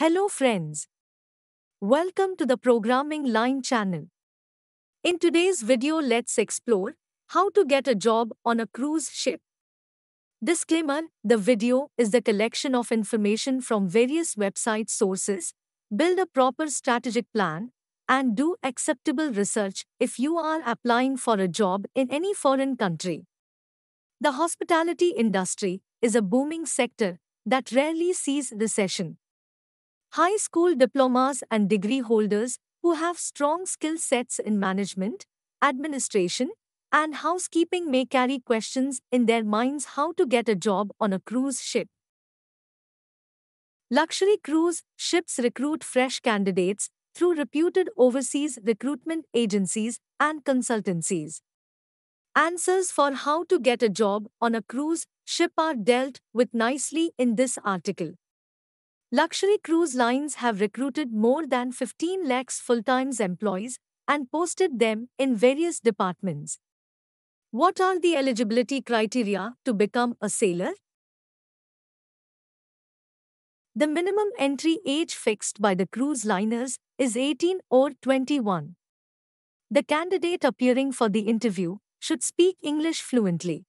Hello friends. Welcome to the Programming Line channel. In today's video let's explore how to get a job on a cruise ship. Disclaimer, the video is the collection of information from various website sources. Build a proper strategic plan and do acceptable research if you are applying for a job in any foreign country. The hospitality industry is a booming sector that rarely sees recession. High school diplomas and degree holders who have strong skill sets in management, administration, and housekeeping may carry questions in their minds how to get a job on a cruise ship. Luxury cruise ships recruit fresh candidates through reputed overseas recruitment agencies and consultancies. Answers for how to get a job on a cruise ship are dealt with nicely in this article. Luxury cruise lines have recruited more than 15 lakhs full-time employees and posted them in various departments. What are the eligibility criteria to become a sailor? The minimum entry age fixed by the cruise liners is 18 or 21. The candidate appearing for the interview should speak English fluently.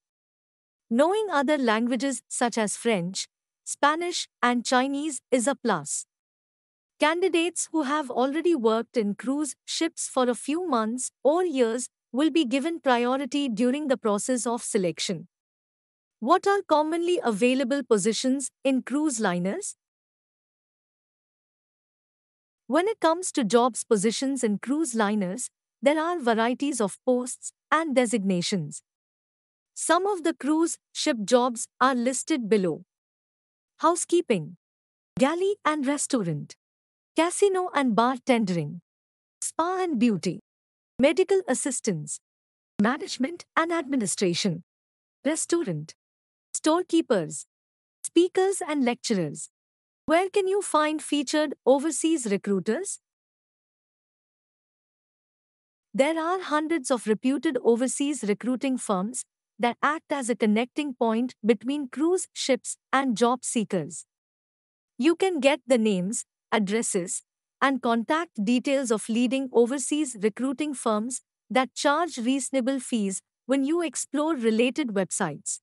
Knowing other languages such as French, Spanish, and Chinese is a plus. Candidates who have already worked in cruise ships for a few months or years will be given priority during the process of selection. What are commonly available positions in cruise liners? When it comes to jobs positions in cruise liners, there are varieties of posts and designations. Some of the cruise ship jobs are listed below housekeeping, galley and restaurant, casino and bartending, spa and beauty, medical assistance, management and administration, restaurant, storekeepers, speakers and lecturers. Where can you find featured overseas recruiters? There are hundreds of reputed overseas recruiting firms that act as a connecting point between cruise ships and job seekers. You can get the names, addresses, and contact details of leading overseas recruiting firms that charge reasonable fees when you explore related websites.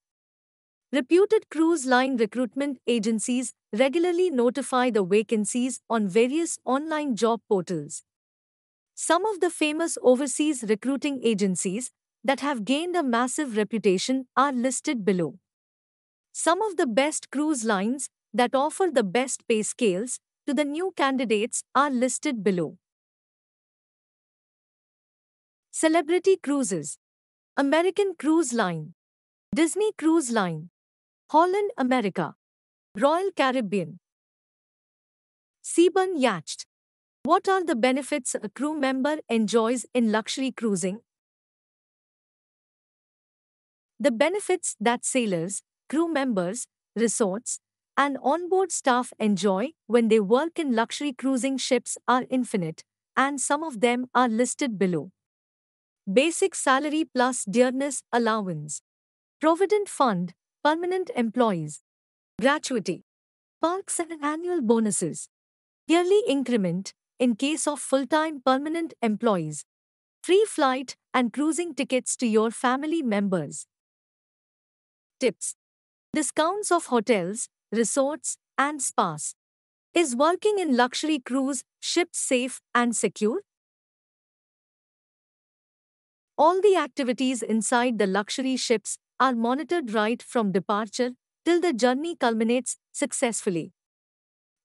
Reputed cruise line recruitment agencies regularly notify the vacancies on various online job portals. Some of the famous overseas recruiting agencies that have gained a massive reputation are listed below. Some of the best cruise lines that offer the best pay scales to the new candidates are listed below. Celebrity Cruises American Cruise Line Disney Cruise Line Holland America Royal Caribbean Seaburn Yacht What are the benefits a crew member enjoys in luxury cruising? The benefits that sailors, crew members, resorts, and onboard staff enjoy when they work in luxury cruising ships are infinite, and some of them are listed below. Basic salary plus dearness allowance, provident fund, permanent employees, gratuity, perks and annual bonuses, yearly increment in case of full time permanent employees, free flight and cruising tickets to your family members. Tips Discounts of hotels, resorts, and spas. Is working in luxury cruise ships safe and secure? All the activities inside the luxury ships are monitored right from departure till the journey culminates successfully.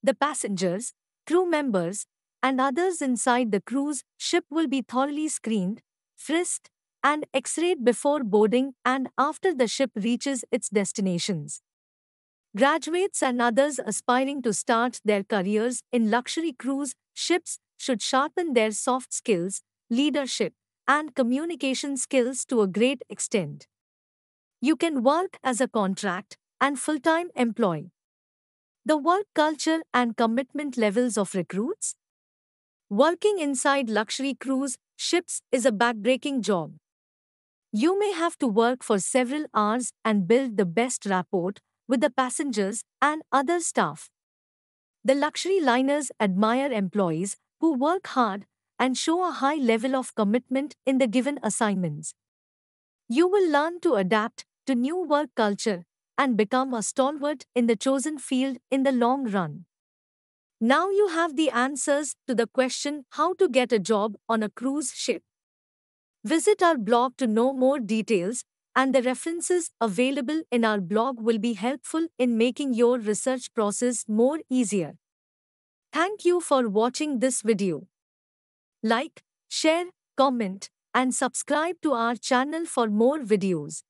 The passengers, crew members, and others inside the cruise ship will be thoroughly screened, frisked, and x-rayed before boarding and after the ship reaches its destinations. Graduates and others aspiring to start their careers in luxury cruise ships should sharpen their soft skills, leadership, and communication skills to a great extent. You can work as a contract and full time employee. The work culture and commitment levels of recruits. Working inside luxury cruise ships is a backbreaking job. You may have to work for several hours and build the best rapport with the passengers and other staff. The luxury liners admire employees who work hard and show a high level of commitment in the given assignments. You will learn to adapt to new work culture and become a stalwart in the chosen field in the long run. Now you have the answers to the question how to get a job on a cruise ship. Visit our blog to know more details, and the references available in our blog will be helpful in making your research process more easier. Thank you for watching this video. Like, share, comment, and subscribe to our channel for more videos.